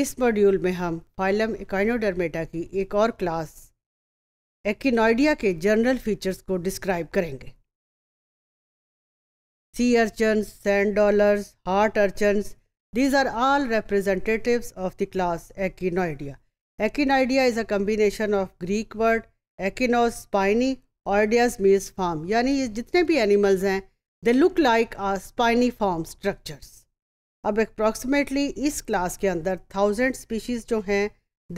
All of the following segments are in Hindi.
इस मॉड्यूल में हम फाइलम इकाइनोडर्मेटा की एक और क्लास एक्नोइडिया के जनरल फीचर्स को डिस्क्राइब करेंगे sea urchins sand dollars heart urchins these are all representative of the class Echinoidea Echinoidea is a combination of Greek word echinos spiny oides means form यानी ये जितने भी एनिमल्स हैं they look like a spiny form structures अब अप्रॉक्सीमेटली इस क्लास के अंदर थाउजेंड स्पीशीज़ जो हैं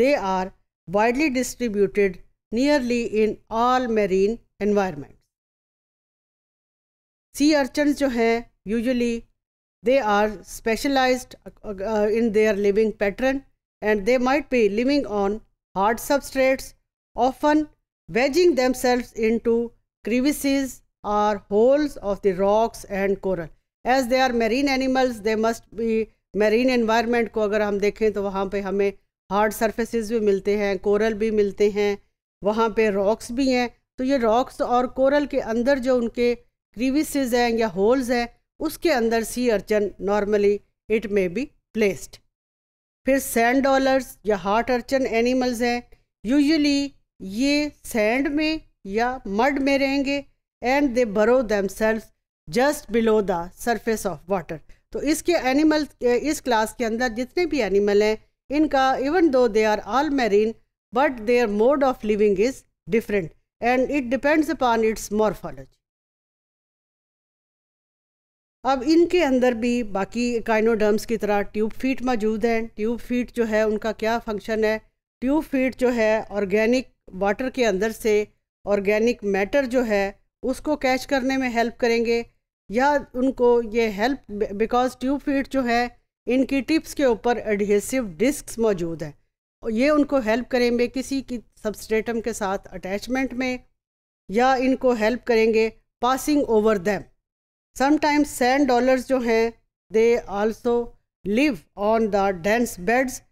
they are widely distributed nearly in all marine environment sea urchin जो हैं usually they are specialise in their living pattern and they might be living on hard often wedging them self into crevices or holes of the rocks and coral as they are marine animals they must be marine environment को अगर हम देखें तो वहाँ पे हमें हार्ड सरफेसेस भी मिलते हैं कोरल भी मिलते हैं वहाँ पे रॉक्स भी हैं तो ये रॉक्स और कोरल के अंदर जो उनके क्रीविसज हैं या होल्स हैं उसके अंदर sea urchin normally it may be placed फिर सैंड डॉलर्स या हार्ट अर्चन एनिमल्स हैं यूजली ये सैंड में या मड में रहेंगे and they burrow themselves just below the surface of water तो इसके एनिमल इस क्लास के अंदर जितने भी एनिमल हैं इनका even though they are all marine but their mode of living is different and it depends upon its morphology अब इनके अंदर भी बाकी काइनोडर्म्स की तरह ट्यूब फीट मौजूद हैं ट्यूब फीट जो है उनका क्या फंक्शन है ट्यूब फीट जो है ऑर्गेनिक वाटर के अंदर से ऑर्गेनिक मैटर जो है उसको कैच करने में हेल्प करेंगे या उनको ये हेल्प बिकॉज ट्यूब फीड जो है इनकी टिप्स के ऊपर एडहेसिव डिस्क मौजूद हैं ये उनको हेल्प करेंगे किसी की सबस्टेटम के साथ अटैचमेंट में या इनको हेल्प करेंगे passing over them sometimes sand dollars जो हैं they also live on the dense beds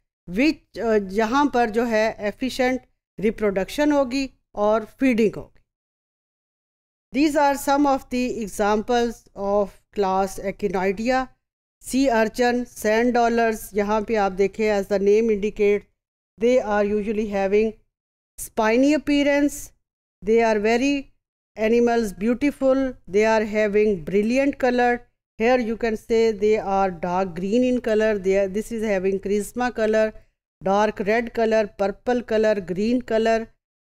which जहाँ पर जो है एफिशिएंट रिप्रोडक्शन होगी और फीडिंग होगी These are some of the examples of class Echinoidea. Sea urchin, sand dollars, यहाँ पे आप as the name indicate, they are usually having spiny appearance. They are very animals beautiful. They are having brilliant color. Here you can say they are dark green in color. They are, this is having charisma color, dark red color, purple color, green color.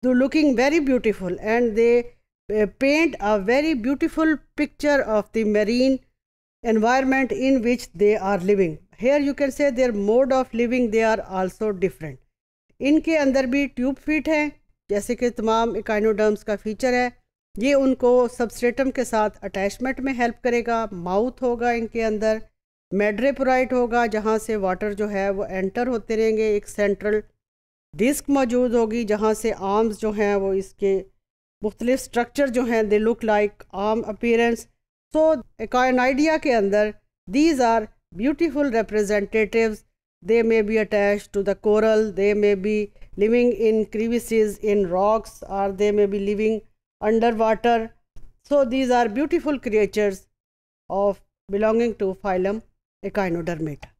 They're looking very beautiful and they paint a very beautiful picture of the marine environment in which they are living here you can say their mode of living they are also different इनके अंदर भी ट्यूब फिट हैं जैसे कि तमाम इकाइनोडर्म्स का फीचर है ये उनको सबस्ट्रेटम के साथ अटैचमेंट में हेल्प करेगा माउथ होगा इनके अंदर मेड्रेपोराइट होगा जहाँ से वाटर जो है वो एंटर होते रहेंगे एक सेंट्रल डिस्क मौजूद होगी जहाँ से आर्म्स जो हैं वो इसके मुख्तलिफ स्ट्रक्चर जो हैं they look like um appearance so Cnidaria के अंदर these are beautiful representative they may be attach to the coral they may be living in crevices in rocks or they may be living under water so these are beautiful creatures of belonging to phylum Echinodermata.